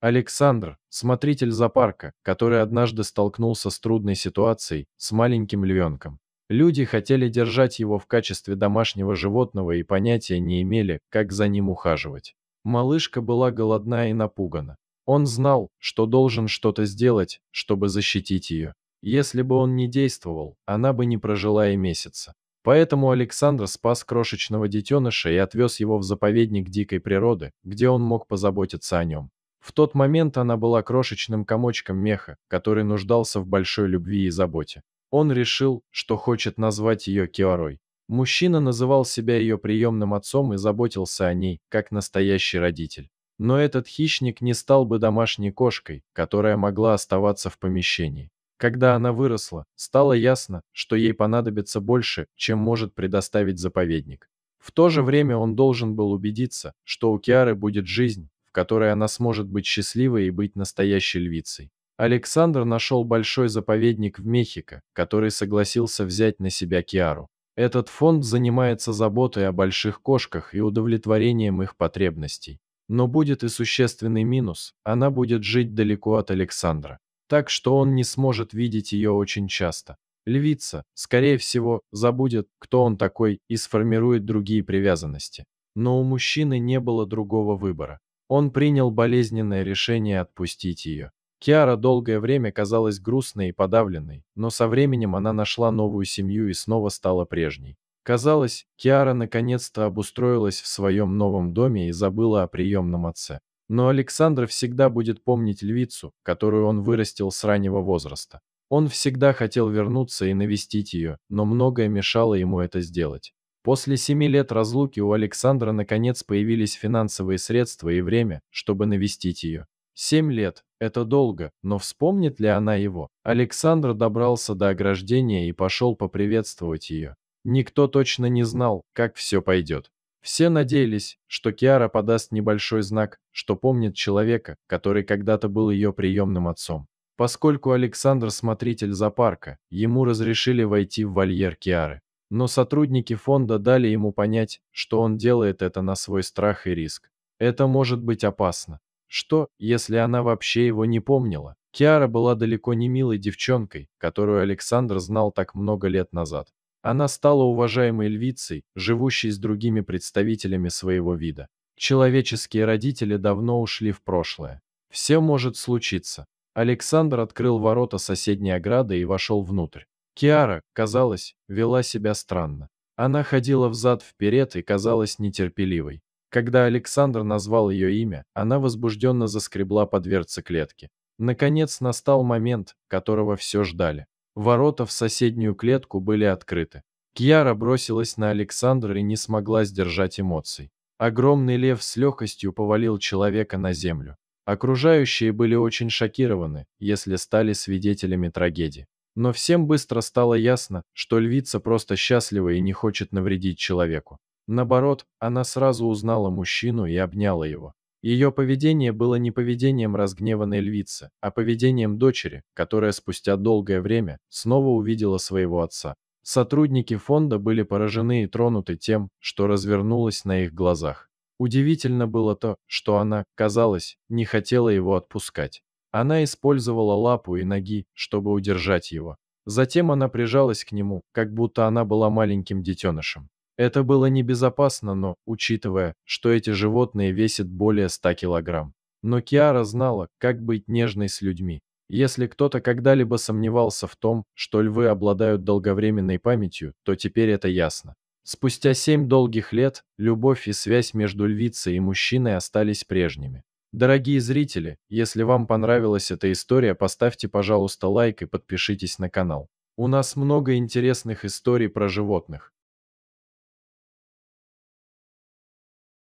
Александр, смотритель зоопарка, который однажды столкнулся с трудной ситуацией с маленьким львенком. Люди хотели держать его в качестве домашнего животного и понятия не имели, как за ним ухаживать. Малышка была голодна и напугана. Он знал, что должен что-то сделать, чтобы защитить ее. Если бы он не действовал, она бы не прожила и месяца. Поэтому Александр спас крошечного детеныша и отвез его в заповедник дикой природы, где он мог позаботиться о нем. В тот момент она была крошечным комочком меха, который нуждался в большой любви и заботе. Он решил, что хочет назвать ее Киарой. Мужчина называл себя ее приемным отцом и заботился о ней, как настоящий родитель. Но этот хищник не стал бы домашней кошкой, которая могла оставаться в помещении. Когда она выросла, стало ясно, что ей понадобится больше, чем может предоставить заповедник. В то же время он должен был убедиться, что у Киары будет жизнь, которой она сможет быть счастливой и быть настоящей львицей. Александр нашел большой заповедник в Мехико, который согласился взять на себя Киару. Этот фонд занимается заботой о больших кошках и удовлетворением их потребностей. Но будет и существенный минус – она будет жить далеко от Александра. Так что он не сможет видеть ее очень часто. Львица, скорее всего, забудет, кто он такой, и сформирует другие привязанности. Но у мужчины не было другого выбора. Он принял болезненное решение отпустить ее. Киара долгое время казалась грустной и подавленной, но со временем она нашла новую семью и снова стала прежней. Казалось, Киара наконец-то обустроилась в своем новом доме и забыла о приемном отце. Но Александр всегда будет помнить львицу, которую он вырастил с раннего возраста. Он всегда хотел вернуться и навестить ее, но многое мешало ему это сделать. После семи лет разлуки у Александра наконец появились финансовые средства и время, чтобы навестить ее. Семь лет – это долго, но вспомнит ли она его? Александр добрался до ограждения и пошел поприветствовать ее. Никто точно не знал, как все пойдет. Все надеялись, что Киара подаст небольшой знак, что помнит человека, который когда-то был ее приемным отцом. Поскольку Александр смотритель зоопарка, ему разрешили войти в вольер Киары. Но сотрудники фонда дали ему понять, что он делает это на свой страх и риск. Это может быть опасно. Что, если она вообще его не помнила? Киара была далеко не милой девчонкой, которую Александр знал так много лет назад. Она стала уважаемой львицей, живущей с другими представителями своего вида. Человеческие родители давно ушли в прошлое. Все может случиться. Александр открыл ворота соседней ограды и вошел внутрь. Киара, казалось, вела себя странно. Она ходила взад-вперед и казалась нетерпеливой. Когда Александр назвал ее имя, она возбужденно заскребла по дверце клетки. Наконец настал момент, которого все ждали. Ворота в соседнюю клетку были открыты. Киара бросилась на Александра и не смогла сдержать эмоций. Огромный лев с легкостью повалил человека на землю. Окружающие были очень шокированы, если стали свидетелями трагедии. Но всем быстро стало ясно, что львица просто счастлива и не хочет навредить человеку. Наоборот, она сразу узнала мужчину и обняла его. Ее поведение было не поведением разгневанной львицы, а поведением дочери, которая спустя долгое время снова увидела своего отца. Сотрудники фонда были поражены и тронуты тем, что развернулось на их глазах. Удивительно было то, что она, казалось, не хотела его отпускать. Она использовала лапу и ноги, чтобы удержать его. Затем она прижалась к нему, как будто она была маленьким детенышем. Это было небезопасно, но, учитывая, что эти животные весят более 100 килограмм. Но Киара знала, как быть нежной с людьми. Если кто-то когда-либо сомневался в том, что львы обладают долговременной памятью, то теперь это ясно. Спустя семь долгих лет, любовь и связь между львицей и мужчиной остались прежними. Дорогие зрители, если вам понравилась эта история, поставьте, пожалуйста, лайк и подпишитесь на канал. У нас много интересных историй про животных.